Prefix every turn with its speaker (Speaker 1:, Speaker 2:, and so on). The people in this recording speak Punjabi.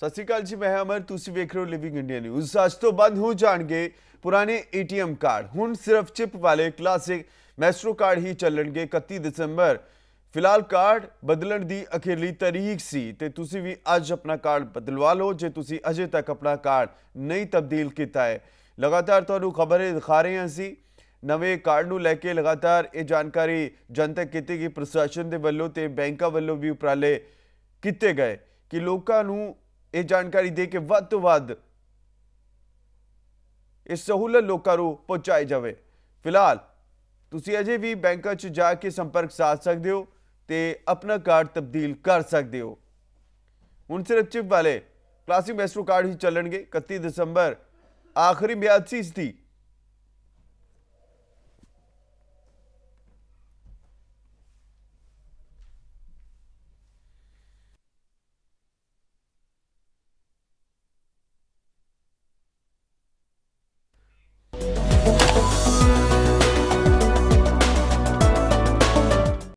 Speaker 1: ਸਤਿ ਸ਼੍ਰੀ ਅਕਾਲ ਜੀ ਮੈਂ ਅਮਰ ਤੁਸੀਂ ਵੇਖ ਰਹੇ ਹੋ ਲਿਵਿੰਗ ਇੰਡੀਆ ਨਿਊਜ਼ ਅੱਜ ਤੋਂ ਬੰਦ ਹੋ ਜਾਣਗੇ ਪੁਰਾਣੇ ਏਟੀਐਮ ਕਾਰਡ ਹੁਣ ਸਿਰਫ ਚਿਪ ਵਾਲੇ ਕਲਾਸਿਕ ਮੈਸਟਰੋ ਕਾਰਡ ਹੀ ਚੱਲਣਗੇ 31 ਦਸੰਬਰ ਫਿਲਹਾਲ ਕਾਰਡ ਬਦਲਣ ਦੀ ਅਖੀਰਲੀ ਤਾਰੀਖ ਸੀ ਤੇ ਤੁਸੀਂ ਵੀ ਅੱਜ ਆਪਣਾ ਕਾਰਡ ਬਦਲਵਾ ਲਓ ਜੇ ਤੁਸੀਂ ਅਜੇ ਤੱਕ ਆਪਣਾ ਕਾਰਡ ਨਹੀਂ ਤਬਦੀਲ ਕੀਤਾ ਹੈ ਲਗਾਤਾਰ ਤੁਹਾਨੂੰ ਖਬਰਾਂ ਦਿਖਾ ਰਹੇ ਹਾਂ ਅਸੀਂ ਨਵੇਂ ਕਾਰਡ ਨੂੰ ਲੈ ਕੇ ਲਗਾਤਾਰ ਇਹ ਜਾਣਕਾਰੀ ਜਨਤਕ ਕੀਤੀ ਗਈ ਪ੍ਰਸ਼ਾਸਨ ਦੇ ਵੱਲੋਂ ਤੇ ਬੈਂਕਾਂ ਵੱਲੋਂ ਵੀ ਉਪਰਾਲੇ ਕੀਤੇ ਗਏ ਕਿ ਲੋਕਾਂ ਨੂੰ ਇਹ ਜਾਣਕਾਰੀ ਦੇ ਕੇ ਵੱਧ ਤੋਂ ਵੱਧ ਇਸ ਸਹੂਲਤ ਲੋਕਾਂ ਨੂੰ ਪਹੁੰਚਾਈ ਜਾਵੇ ਫਿਲਹਾਲ ਤੁਸੀਂ ਅਜੇ ਵੀ ਬੈਂਕਾਂ 'ਚ ਜਾ ਕੇ ਸੰਪਰਕ ਸਾਧ ਸਕਦੇ ਹੋ ਤੇ ਆਪਣਾ ਕਾਰਡ ਤਬਦੀਲ ਕਰ ਸਕਦੇ ਹੋ ਹੁਣ ਸਿਰਫ ਚਿਪ ਵਾਲੇ ਕਲਾਸਿਕ ਮੈਸਟਰੋ ਕਾਰਡ ਹੀ ਚੱਲਣਗੇ 31 ਦਸੰਬਰ ਆਖਰੀ ਮਿਆਦ ਸੀ ਇਸ ਦੀ